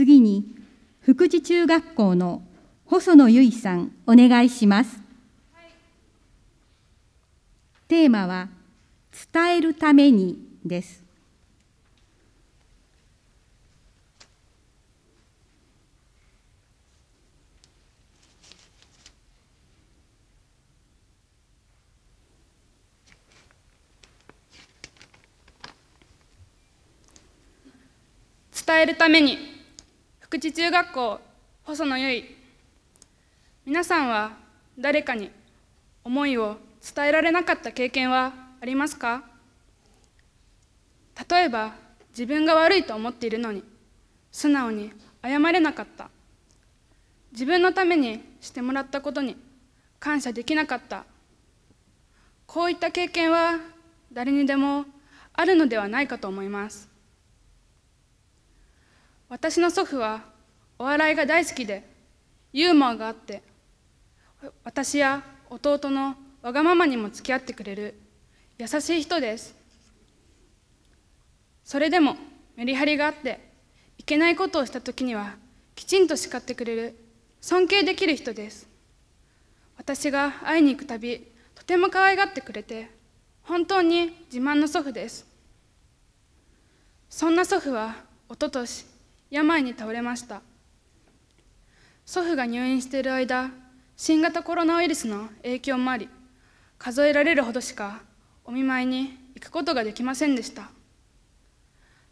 次に、福地中学校の細野由衣さん、お願いします。はい、テーマは、伝えるためにです。伝えるために福地中学校細野由衣皆さんは誰かに思いを伝えられなかった経験はありますか例えば自分が悪いと思っているのに素直に謝れなかった自分のためにしてもらったことに感謝できなかったこういった経験は誰にでもあるのではないかと思います私の祖父はお笑いが大好きでユーモアがあって私や弟のわがままにも付き合ってくれる優しい人ですそれでもメリハリがあっていけないことをした時にはきちんと叱ってくれる尊敬できる人です私が会いに行くたびとても可愛がってくれて本当に自慢の祖父ですそんな祖父はおととし病に倒れました祖父が入院している間新型コロナウイルスの影響もあり数えられるほどしかお見舞いに行くことができませんでした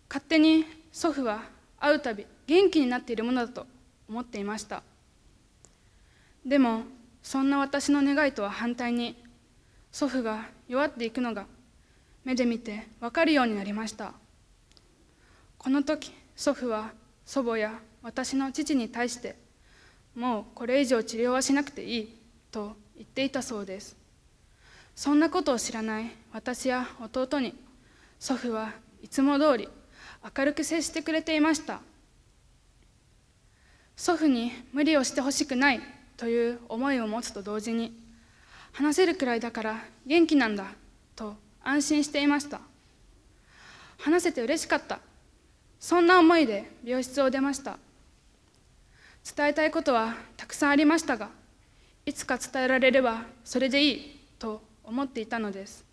勝手に祖父は会うたび元気になっているものだと思っていましたでもそんな私の願いとは反対に祖父が弱っていくのが目で見て分かるようになりましたこの時祖父は祖母や私の父に対してもうこれ以上治療はしなくていいと言っていたそうですそんなことを知らない私や弟に祖父はいつも通り明るく接してくれていました祖父に無理をしてほしくないという思いを持つと同時に話せるくらいだから元気なんだと安心していました話せて嬉しかったそんな思いで病室を出ました伝えたいことはたくさんありましたがいつか伝えられればそれでいいと思っていたのです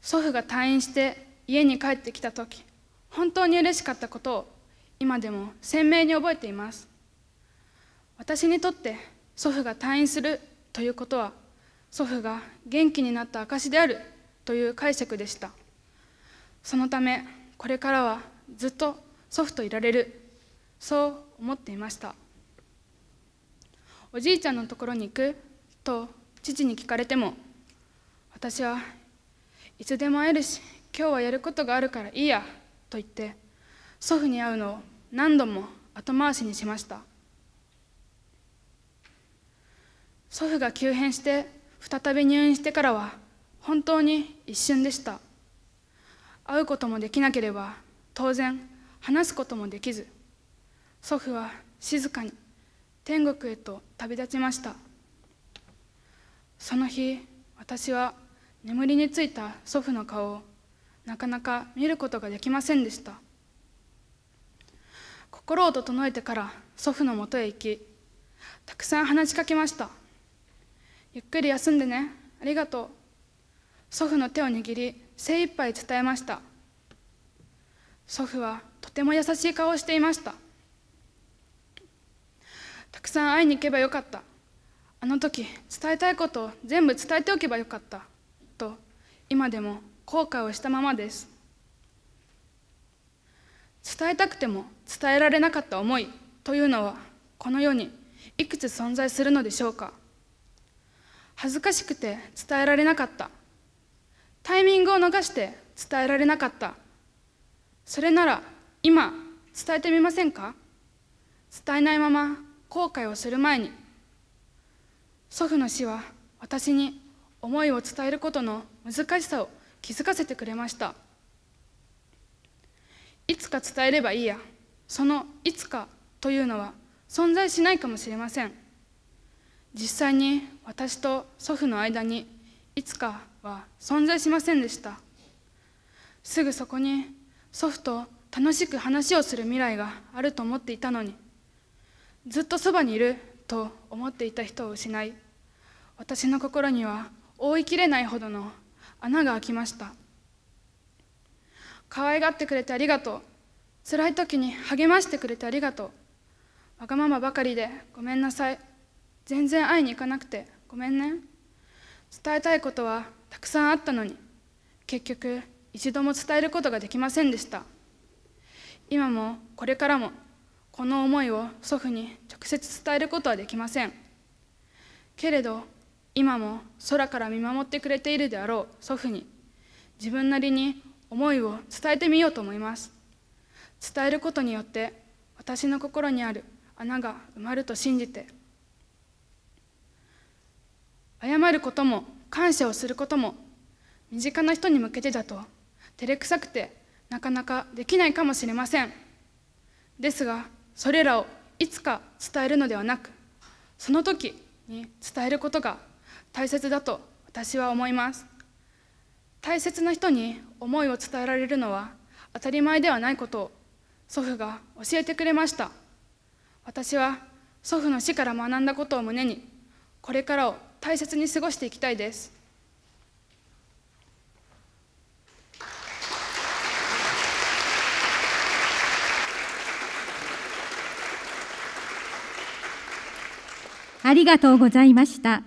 祖父が退院して家に帰ってきた時本当に嬉しかったことを今でも鮮明に覚えています私にとって祖父が退院するということは祖父が元気になった証であるという解釈でしたそのためこれからはずっと祖父といられるそう思っていましたおじいちゃんのところに行くと父に聞かれても私はいつでも会えるし今日はやることがあるからいいやと言って祖父に会うのを何度も後回しにしました祖父が急変して再び入院してからは本当に一瞬でした会うこともできなければ当然話すこともできず祖父は静かに天国へと旅立ちましたその日私は眠りについた祖父の顔をなかなか見ることができませんでした心を整えてから祖父のもとへ行きたくさん話しかけましたゆっくり休んでねありがとう祖父の手を握り精一杯伝えました祖父はとても優しい顔をしていましたたくさん会いに行けばよかったあの時伝えたいことを全部伝えておけばよかったと今でも後悔をしたままです伝えたくても伝えられなかった思いというのはこの世にいくつ存在するのでしょうか恥ずかしくて伝えられなかったタイミングを逃して伝えられなかったそれなら今伝えてみませんか伝えないまま後悔をする前に祖父の死は私に思いを伝えることの難しさを気づかせてくれましたいつか伝えればいいやそのいつかというのは存在しないかもしれません実際に私と祖父の間にいつかは存在しませんでしたすぐそこに祖父と楽しく話をする未来があると思っていたのにずっとそばにいると思っていた人を失い私の心には覆いきれないほどの穴が開きました可愛がってくれてありがとう辛い時に励ましてくれてありがとうわがままばかりでごめんなさい全然会いに行かなくてごめんね伝えたいことはくさんあったのに結局一度も伝えることができませんでした今もこれからもこの思いを祖父に直接伝えることはできませんけれど今も空から見守ってくれているであろう祖父に自分なりに思いを伝えてみようと思います伝えることによって私の心にある穴が埋まると信じて謝ることも感謝をすることも身近な人に向けてだと照れくさくてなかなかできないかもしれませんですがそれらをいつか伝えるのではなくその時に伝えることが大切だと私は思います大切な人に思いを伝えられるのは当たり前ではないことを祖父が教えてくれました私は祖父の死から学んだことを胸にこれからを大切に過ごしていきたいです。ありがとうございました。